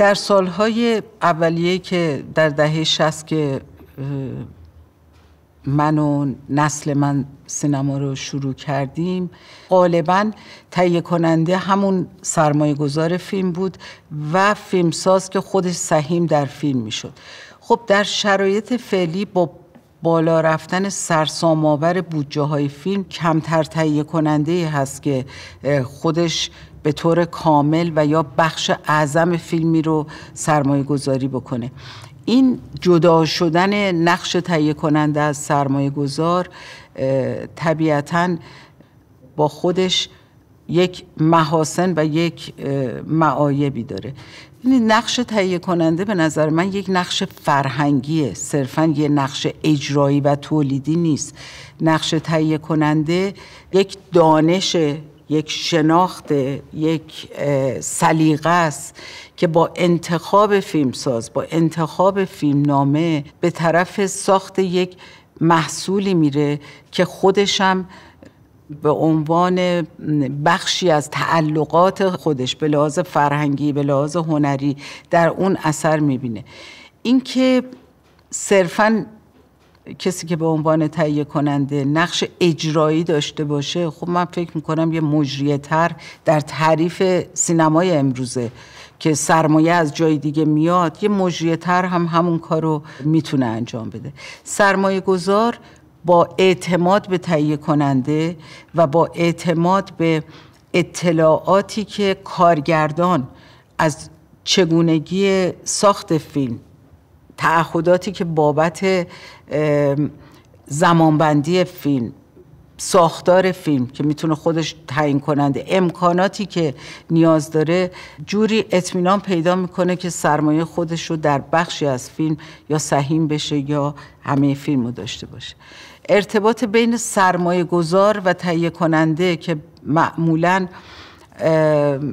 در سالهای اولیه که در دهه شست که من و نسل من سینما رو شروع کردیم غالبا تهیه کننده همون سرمایه گذار فیلم بود و فیلمساز که خودش سهیم در فیلم میشد خب در شرایط فعلی با بالا رفتن سرسام‌آور بودجه های فیلم کمتر تهیه کننده هست که خودش به طور کامل و یا بخش اعظم فیلمی رو سرمایه گذاری بکنه این جدا شدن نقش تهیه کننده از سرمایه گذار طبیعتا با خودش یک محاسن و یک معایبی داره این یعنی نقش تهیه کننده به نظر من یک نقش فرهنگیه صرفا یه نقش اجرایی و تولیدی نیست نقش تهیه کننده یک دانش یک شناخت یک سلیقه است که با انتخاب فیلمساز با انتخاب فیلمنامه به طرف ساخت یک محصولی میره که خودشم به عنوان بخشی از تعلقات خودش به لحاظ فرهنگی به لحاظ هنری در اون اثر میبینه اینکه صرفا کسی که به عنوان تهیه کننده نقش اجرایی داشته باشه خب من فکر میکنم یه مجریه تر در تعریف سینمای امروزه که سرمایه از جای دیگه میاد یه مجریه تر هم همون کارو میتونه انجام بده سرمایه گذار با اعتماد به تهیه کننده و با اعتماد به اطلاعاتی که کارگردان از چگونگی ساخت فیلم تعهداتی که بابت زمانبندی فیلم ساختار فیلم که میتونه خودش تعیین کننده امکاناتی که نیاز داره جوری اطمینان پیدا میکنه که سرمایه خودش رو در بخشی از فیلم یا سهیم بشه یا همه فیلم رو داشته باشه ارتباط بین سرمایه گذار و تهیه کننده که معمولا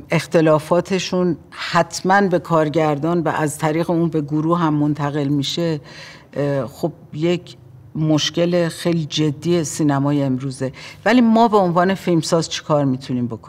اختلافاتشون حتما به کارگردان و از طریق اون به گروه هم منتقل میشه خب یک مشکل خیلی جدی سینمای امروزه ولی ما به عنوان فیلمساز چیکار میتونیم بکنیم